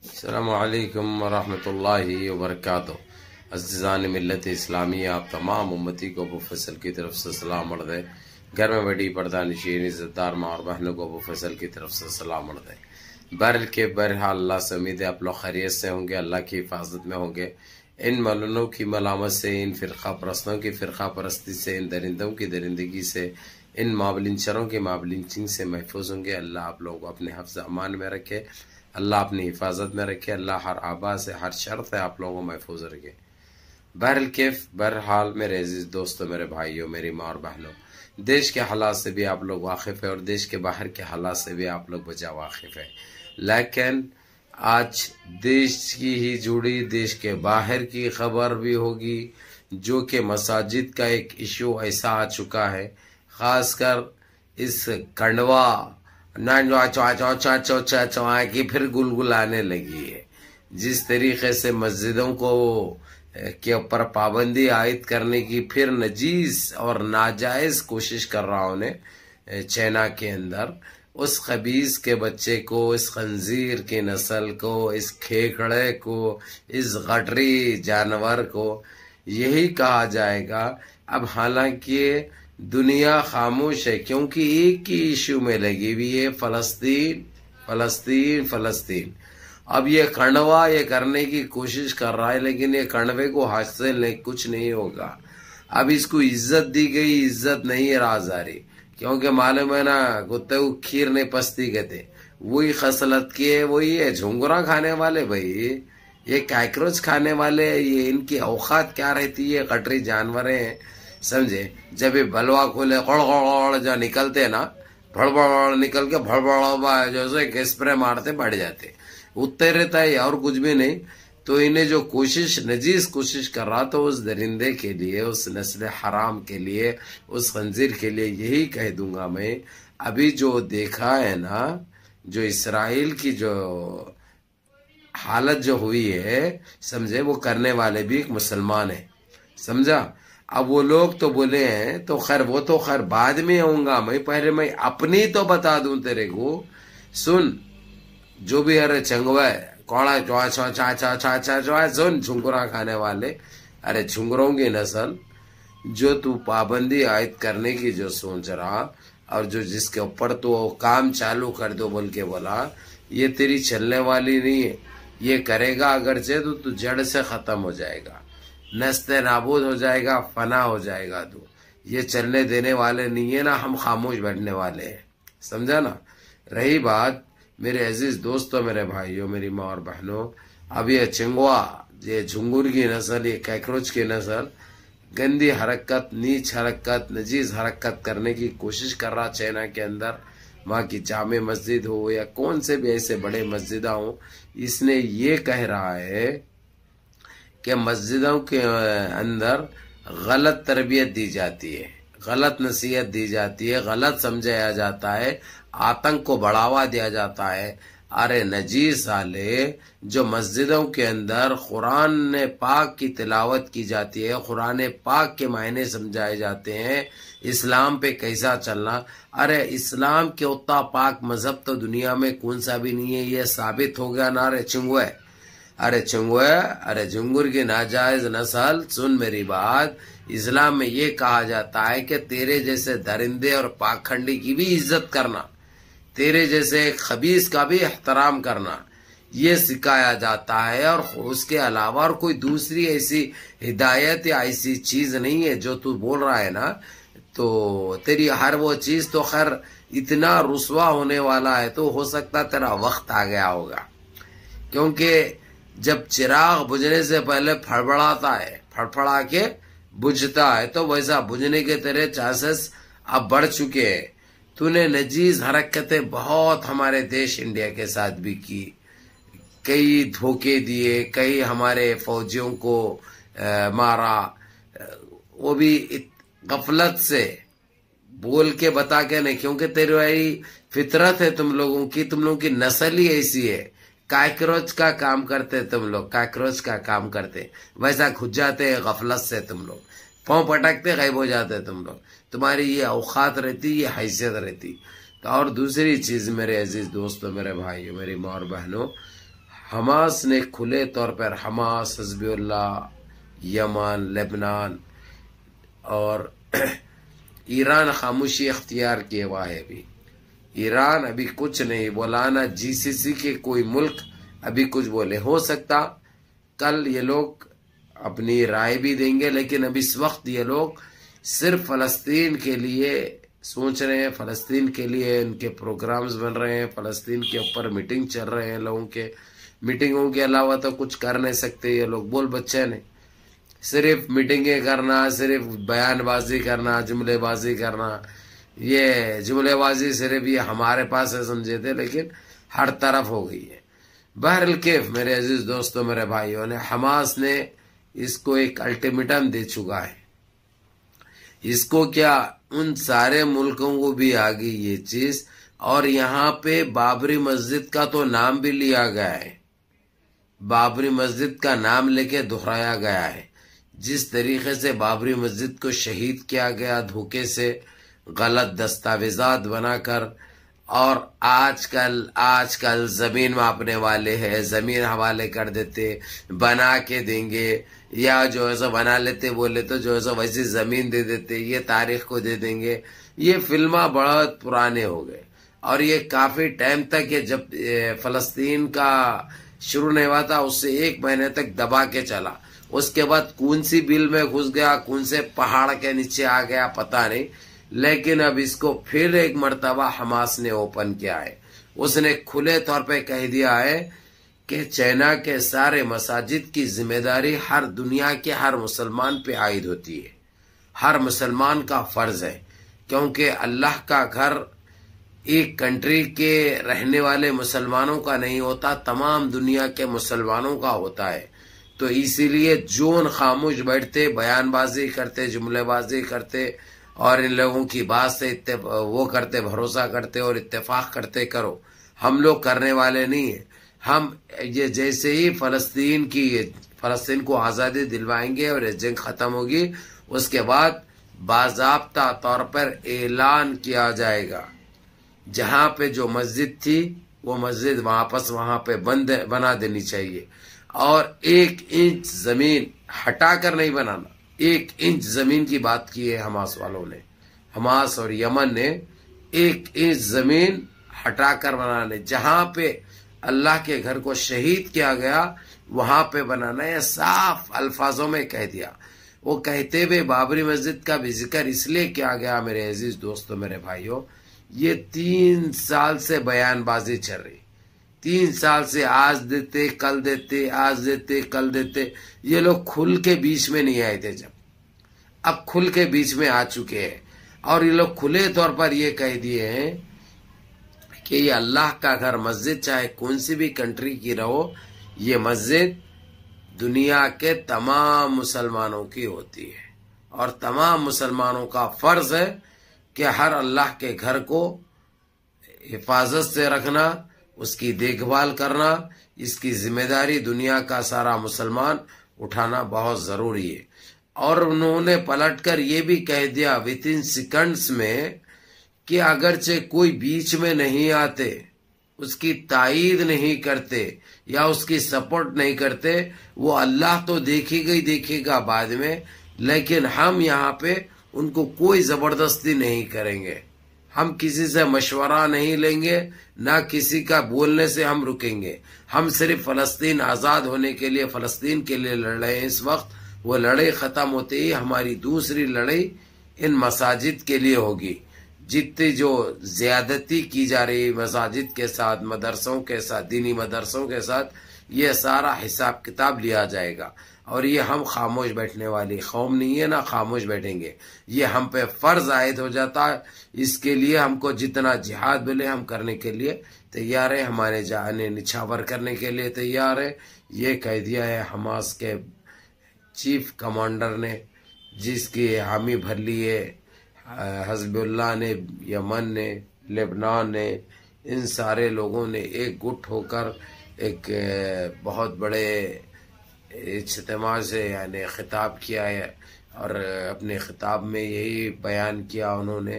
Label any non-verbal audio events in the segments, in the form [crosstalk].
अल्लाम वरहमत वरक अजान मिलत इस्लामी आप तमाम उम्मती को अबू फसल की तरफ से सलाम उड़ दें घर में बड़ी पर्दा नशीन इज़्ज़तदार माँ और बहनों को अबू फसल की तरफ से सलाम उड़ दें बर के बर अल्लाह से उम्मीद है आप लोग खैरियत से होंगे अल्लाह की हिफाजत में होंगे इन मलनों की मलामत से इन फ़िरका परस्तों की फ़िरका परस्ती से इन दरिंदों की दरिंदगी से इन माबलिन के माबलिन चिंग से महफूज होंगे अल्लाह आप लोगों को अपने हफ्ज़ अमान में रखे अल्लाह अपनी हिफाजत में रखे अल्लाह हर आबा से हर शर्त है आप लोगों को महफूज रखे बहरल कैफ बहरहाल मेरे अजीज दोस्तों मेरे भाइयों मेरी माँ और बहनों देश के हालात से भी आप लोग वाकिफ़ है और देश के बाहर के हालात से भी आप लोग बचा वाकिफ़ है लेकिन आज देश की ही जुड़ी देश के बाहर की खबर भी होगी जो कि मसाजिद का एक इशू ऐसा आ चुका है खासकर इस कंडवा ना जो की फिर गुलगुल लगी है जिस तरीके से मस्जिदों को के ऊपर पाबंदी आयद करने की फिर नजीज और नाजायज कोशिश कर रहा उन्हें चाइना के अंदर उस खबीज के बच्चे को इस खंजीर की नस्ल को इस खेखड़े को इस गटरी जानवर को यही कहा जाएगा अब हालांकि दुनिया खामोश है क्योंकि एक ही इश्यू में लगी हुई है फलस्तीन फलस्तीन फलस्तीन अब ये कणवा ये करने की कोशिश कर रहा है लेकिन ये कणवे को हासिल नहीं कुछ नहीं होगा अब इसको इज्जत दी गई इज्जत नहीं है राजारी क्योंकि मालूम है ना कुत्ते को खीर नहीं पस्ती कहते वही खसलत की है वही है झुंगरा खाने वाले भाई ये कैक्रोच खाने वाले ये इनकी औकात क्या रहती है कटरी जानवर है समझे जब ये बलवा खुले गड़ जो निकलते ना भड़बड़ निकल के भड़बड़ जो है स्प्रे मारते बढ़ जाते उतते रहता है और कुछ भी नहीं तो इन्हें जो कोशिश नजीज कोशिश कर रहा था उस दरिंदे के लिए उस नस्ल हराम के लिए उस खंजीर के लिए यही कह दूंगा मैं अभी जो देखा है ना जो इसराइल की जो हालत जो हुई है समझे वो करने वाले भी एक मुसलमान है समझा अब वो लोग तो बोले हैं तो खैर वो तो खैर बाद में आऊंगा मैं पहले मैं अपनी तो बता दू तेरे को सुन जो भी अरे चंगवा कौड़ा चौ चौ चा चा चा चा चौआ सुन झुंकुरा खाने वाले अरे झुंगरों की नस्ल जो तू पाबंदी आयत करने की जो सोच रहा और जो जिसके ऊपर तो काम चालू कर दो बोल के बोला ये तेरी चलने वाली नहीं है ये करेगा अगर से तो तू जड़ से खत्म हो जाएगा नस्ते नाबूद हो जाएगा फना हो जाएगा तू ये चलने देने वाले नहीं है ना हम खामोश बैठने वाले हैं समझा ना रही बात मेरे अजीज दोस्तों मेरे भाइयों मेरी माँ और बहनों अब ये चिंगवा ये झुंगुर की नस्ल ये कैकरोच की नस्ल गंदी हरकत नीच हरकत नजीज हरकत करने की कोशिश कर रहा चाइना के अंदर वहाँ की जाम मस्जिद हो या कौन से भी ऐसे बड़े मस्जिदा हो इसने ये कह रहा है कि मस्जिदों के अंदर गलत तरबियत दी जाती है गलत नसीहत दी जाती है गलत समझाया जाता है आतंक को बढ़ावा दिया जाता है अरे नजीस आले जो मस्जिदों के अंदर कुरान ने पाक की तिलावत की जाती है कुरान पाक के मायने समझाए जाते हैं इस्लाम पे कैसा चलना अरे इस्लाम के उत्ता पाक मजहब तो दुनिया में कौन सा भी नहीं है यह साबित हो गया नारे चिंगुए अरे चंगुए अरे झुंगुर की नाजायज नस्ल सुन मेरी बात इस्लाम में ये कहा जाता है कि तेरे जैसे दरिंदे और पाखंडी की भी इज्जत करना तेरे जैसे खबीस का भी एहतराम करना ये सिखाया जाता है और उसके अलावा और कोई दूसरी ऐसी हिदायत या ऐसी चीज नहीं है जो तू बोल रहा है ना तो तेरी हर वो चीज तो खैर इतना रुसवा होने वाला है तो हो सकता तेरा वक्त आ गया होगा क्योंकि जब चिराग बुझने से पहले फड़फड़ाता है फड़फड़ा के बुझता है तो वैसा बुझने के तेरे चांसेस अब बढ़ चुके हैं तूने नजीज हरकतें बहुत हमारे देश इंडिया के साथ भी की कई धोखे दिए कई हमारे फौजियों को आ, मारा वो भी गफलत से बोल के बता के नहीं क्योंकि तेरी फितरत है तुम लोगों की तुम लोगों की नस्ल ही ऐसी है काकरोच का काम करते तुम लोग काकरोच का काम करते वैसा खुद जाते हैं गफलत से तुम लोग पाँव पटकते गायब हो जाते तुम लोग तुम्हारी ये औकात रहती ये हैसियत रहती तो और दूसरी चीज़ मेरे अजीज़ दोस्तों मेरे भाइयों मेरी माँ और बहनों हमास ने खुले तौर पर हमास हजबील्ला यमन लेबनान और [clears throat] ईरान खामोशी अख्तियार किए हुआ है अभी ईरान अभी कुछ नहीं बोला ना जीसीसी के कोई मुल्क अभी कुछ बोले हो सकता कल ये लोग अपनी राय भी देंगे लेकिन अभी इस वक्त ये लोग सिर्फ फलस्तीन के लिए सोच रहे हैं फलस्तीन के लिए इनके प्रोग्राम्स बन रहे हैं फलस्तीन के ऊपर मीटिंग चल रहे हैं लोगों के मीटिंगों के अलावा तो कुछ कर नहीं सकते ये लोग बोल बच्चे ने सिर्फ मीटिंगें करना सिर्फ बयानबाजी करना जुमलेबाजी करना ये जुमलेबाजी सिर्फ ये हमारे पास है समझे थे लेकिन हर तरफ हो गई है बहरल मेरे अजीज दोस्तों मेरे भाइयों ने हमास ने इसको एक अल्टीमेटम दे चुका है इसको क्या उन सारे मुल्कों को भी आ गई ये चीज और यहाँ पे बाबरी मस्जिद का तो नाम भी लिया गया है बाबरी मस्जिद का नाम लेके दोहराया गया है जिस तरीके से बाबरी मस्जिद को शहीद किया गया धोखे से गलत दस्तावेजात बनाकर और आजकल आजकल ज़मीन मापने वाले हैं ज़मीन हवाले कर देते बना के देंगे या जो है सो बना लेते बोले तो जो है सो वैसी ज़मीन दे देते ये तारीख को दे देंगे ये फिल्म बहुत पुराने हो गए और ये काफ़ी टाइम तक ये जब फ़लस्तीन का शुरू नहीं हुआ था उससे एक महीने तक दबा के चला उसके बाद कौन सी बिल में घुस गया कौन से पहाड़ के नीचे आ गया पता नहीं लेकिन अब इसको फिर एक मरतबा हमास ने ओपन किया है उसने खुले तौर पे कह दिया है कि चाइना के सारे मसाजिद की जिम्मेदारी हर दुनिया के हर मुसलमान पे आयद होती है हर मुसलमान का फर्ज है क्योंकि अल्लाह का घर एक कंट्री के रहने वाले मुसलमानों का नहीं होता तमाम दुनिया के मुसलमानों का होता है तो इसीलिए जोन खामोश बैठते बयानबाजी करते जुमलेबाजी करते और इन लोगों की बात से इतने वो करते भरोसा करते और इत्तेफाक करते करो हम लोग करने वाले नहीं है हम ये जैसे ही फलस्तीन की फलस्तीन को आज़ादी दिलवाएंगे और ये जंग ख़त्म होगी उसके बाद बाजाबता तौर पर ऐलान किया जाएगा जहां पे जो मस्जिद थी वो मस्जिद वापस वहां पे बंद बना देनी चाहिए और एक इंच ज़मीन हटाकर नहीं बनाना एक इंच जमीन की बात की है हमास वालों ने हमास और यमन ने एक इंच जमीन हटाकर बनाने जहां पे अल्लाह के घर को शहीद किया गया वहां पे बनाना है साफ अल्फाजों में कह दिया वो कहते हुए बाबरी मस्जिद का भी जिक्र इसलिए किया गया मेरे अजीज दोस्तों मेरे भाइयों ये तीन साल से बयानबाजी चल रही तीन साल से आज देते कल देते आज देते कल देते ये लोग खुल के बीच में नहीं आए थे जब अब खुल के बीच में आ चुके हैं और ये लोग खुले तौर पर ये कह दिए हैं कि ये अल्लाह का घर मस्जिद चाहे कौन सी भी कंट्री की रहो ये मस्जिद दुनिया के तमाम मुसलमानों की होती है और तमाम मुसलमानों का फर्ज है कि हर अल्लाह के घर को हिफाजत से रखना उसकी देखभाल करना इसकी जिम्मेदारी दुनिया का सारा मुसलमान उठाना बहुत जरूरी है और उन्होंने पलटकर ये भी कह दिया विद इन सेकंड्स में कि अगरचे कोई बीच में नहीं आते उसकी ताइद नहीं करते या उसकी सपोर्ट नहीं करते वो अल्लाह तो देखेगा ही देखेगा बाद में लेकिन हम यहाँ पे उनको कोई जबरदस्ती नहीं करेंगे हम किसी से मशवरा नहीं लेंगे ना किसी का बोलने से हम रुकेंगे हम सिर्फ फलस्तीन आज़ाद होने के लिए फलस्तीन के लिए लड़ रहे हैं इस वक्त वो लड़ाई ख़त्म होते ही हमारी दूसरी लड़ाई इन मसाजिद के लिए होगी जितनी जो ज्यादती की जा रही है मसाजिद के साथ मदरसों के साथ दीनी मदरसों के साथ ये सारा हिसाब किताब लिया जाएगा और ये हम खामोश बैठने वाली कौम नहीं है ना खामोश बैठेंगे ये हम पे फर्ज आयद हो जाता है इसके लिए हमको जितना जिहाद मिले हम करने के लिए तैयार है हमारे जाने निछावर करने के लिए तैयार है ये कह दिया है हमास के चीफ कमांडर ने जिसकी हामी भर ली है हजबुल्ला ने यमन ने लेबनान ने इन सारे लोगों ने एक गुट होकर एक बहुत बड़े इज्तम से यानि ख़िताब किया है और अपने ख़िताब में यही बयान किया उन्होंने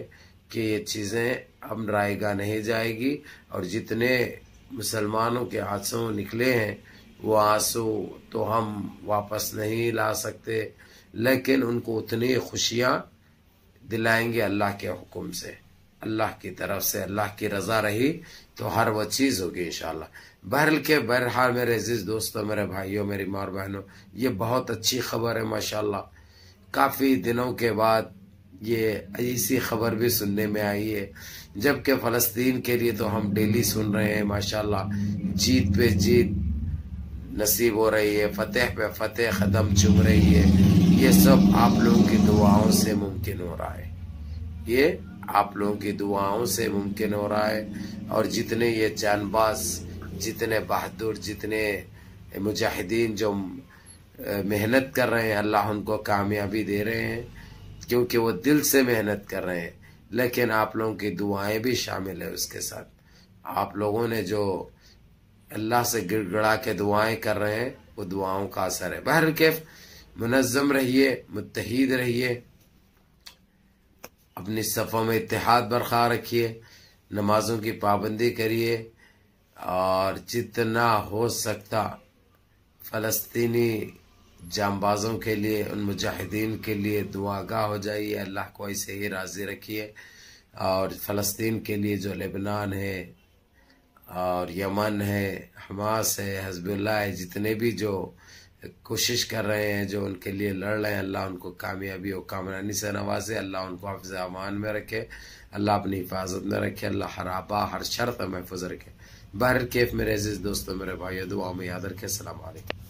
कि ये चीज़ें अब रायगा नहीं जाएगी और जितने मुसलमानों के आंसू निकले हैं वो आंसू तो हम वापस नहीं ला सकते लेकिन उनको उतनी खुशियाँ दिलाएंगे अल्लाह के हुक्म से अल्लाह की तरफ से अल्लाह की रजा रही तो हर वो चीज़ होगी इन बहरल के बहरहाल मेरे अजीज़ दोस्तों मेरे भाइयों मेरी माँ और बहनों ये बहुत अच्छी खबर है माशाल्लाह काफ़ी दिनों के बाद ये ऐसी खबर भी सुनने में आई है जबकि फ़लस्तीन के लिए तो हम डेली सुन रहे हैं माशाल्लाह जीत पे जीत नसीब हो रही है फतेह पे फतेह कदम चुम रही है ये सब आप लोगों की दुआओं से मुमकिन हो रहा है ये आप लोगों की दुआओं से मुमकिन हो रहा है और जितने ये जानबाज जितने बहादुर जितने मुजाहिदीन जो मेहनत कर रहे हैं अल्लाह उनको कामयाबी दे रहे हैं क्योंकि वो दिल से मेहनत कर रहे हैं लेकिन आप लोगों की दुआएं भी शामिल है उसके साथ आप लोगों ने जो अल्लाह से गिड़गड़ा के दुआएं कर रहे हैं वो दुआओं का असर है बहर कैफ मुनज़म रहिए मुतहद रहिए अपनी सफ़ों में इतिहाद बरकरार रखिए नमाजों की पाबंदी करिए और जितना हो सकता फ़लस्तीनी जामबाजों के लिए उन मुजाहिदीन के लिए दुआगा हो जाइए अल्लाह को ऐसे ही राज़ी रखिए और फ़लस्तीन के लिए जो लेबनान है और यमन है हमास है हजबुल्ला है जितने भी जो कोशिश कर रहे हैं जो उनके लिए लड़ रहे हैं अल्लाह उनको कामयाबी और कामरानी से नवाजे अल्लाह उनको हफ्ज अमान में रखे अल्लाह अपनी हिफाजत में रखे अल्लाह हराबा हर शर्त महफूज रखे बहर केफ मेरे अजीज़ दोस्तों मेरे भाई दुआ में याद रखे अलैक्म